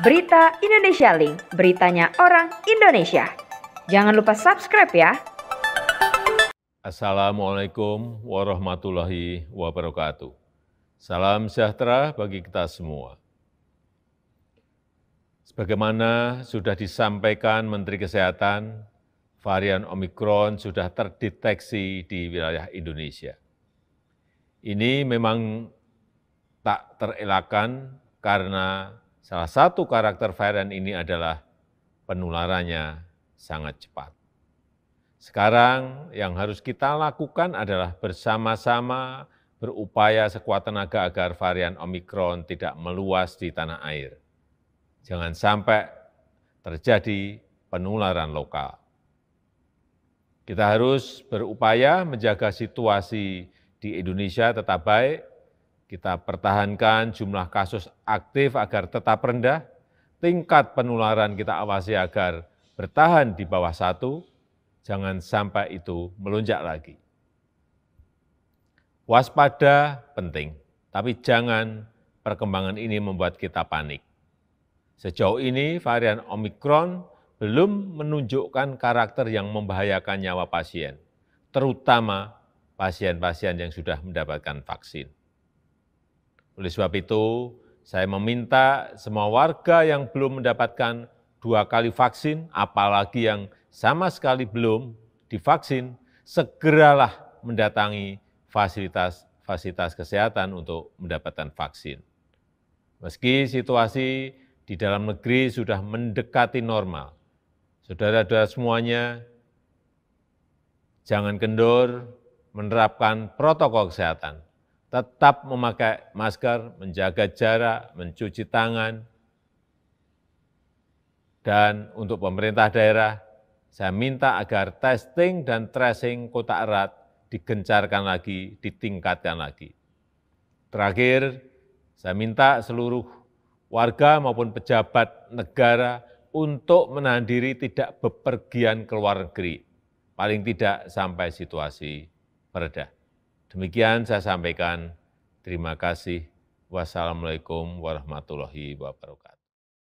Berita Indonesia Link, beritanya orang Indonesia. Jangan lupa subscribe ya. Assalamualaikum warahmatullahi wabarakatuh. Salam sejahtera bagi kita semua. Sebagaimana sudah disampaikan Menteri Kesehatan, varian Omikron sudah terdeteksi di wilayah Indonesia. Ini memang tak terelakkan karena Salah satu karakter varian ini adalah penularannya sangat cepat. Sekarang yang harus kita lakukan adalah bersama-sama berupaya sekuat tenaga agar varian Omikron tidak meluas di tanah air. Jangan sampai terjadi penularan lokal. Kita harus berupaya menjaga situasi di Indonesia tetap baik kita pertahankan jumlah kasus aktif agar tetap rendah, tingkat penularan kita awasi agar bertahan di bawah satu, jangan sampai itu melonjak lagi. Waspada penting, tapi jangan perkembangan ini membuat kita panik. Sejauh ini varian Omikron belum menunjukkan karakter yang membahayakan nyawa pasien, terutama pasien-pasien yang sudah mendapatkan vaksin. Oleh sebab itu, saya meminta semua warga yang belum mendapatkan dua kali vaksin, apalagi yang sama sekali belum divaksin, segeralah mendatangi fasilitas-fasilitas kesehatan untuk mendapatkan vaksin. Meski situasi di dalam negeri sudah mendekati normal, saudara-saudara semuanya, jangan kendor, menerapkan protokol kesehatan tetap memakai masker, menjaga jarak, mencuci tangan. Dan untuk pemerintah daerah, saya minta agar testing dan tracing kota erat digencarkan lagi, ditingkatkan lagi. Terakhir, saya minta seluruh warga maupun pejabat negara untuk menahan diri tidak bepergian ke luar negeri, paling tidak sampai situasi meredah. Demikian saya sampaikan. Terima kasih. Wassalamualaikum warahmatullahi wabarakatuh.